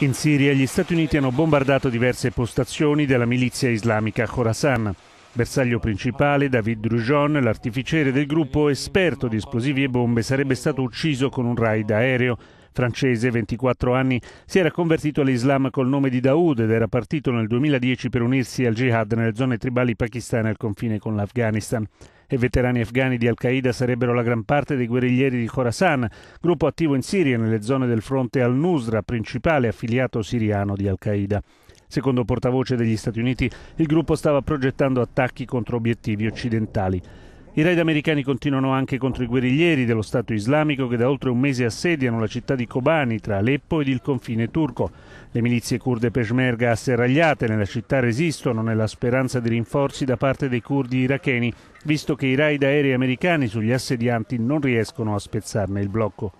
In Siria gli Stati Uniti hanno bombardato diverse postazioni della milizia islamica Khorasan. Bersaglio principale, David Drujon, l'artificiere del gruppo esperto di esplosivi e bombe, sarebbe stato ucciso con un raid aereo francese, 24 anni, si era convertito all'Islam col nome di Daoud ed era partito nel 2010 per unirsi al jihad nelle zone tribali pakistane al confine con l'Afghanistan e veterani afghani di Al-Qaeda sarebbero la gran parte dei guerriglieri di Khorasan, gruppo attivo in Siria nelle zone del fronte al-Nusra, principale affiliato siriano di Al-Qaeda. Secondo portavoce degli Stati Uniti, il gruppo stava progettando attacchi contro obiettivi occidentali. I raid americani continuano anche contro i guerriglieri dello Stato islamico che da oltre un mese assediano la città di Kobani tra Aleppo ed il confine turco. Le milizie kurde peshmerga asserragliate nella città resistono nella speranza di rinforzi da parte dei kurdi iracheni, visto che i raid aerei americani sugli assedianti non riescono a spezzarne il blocco.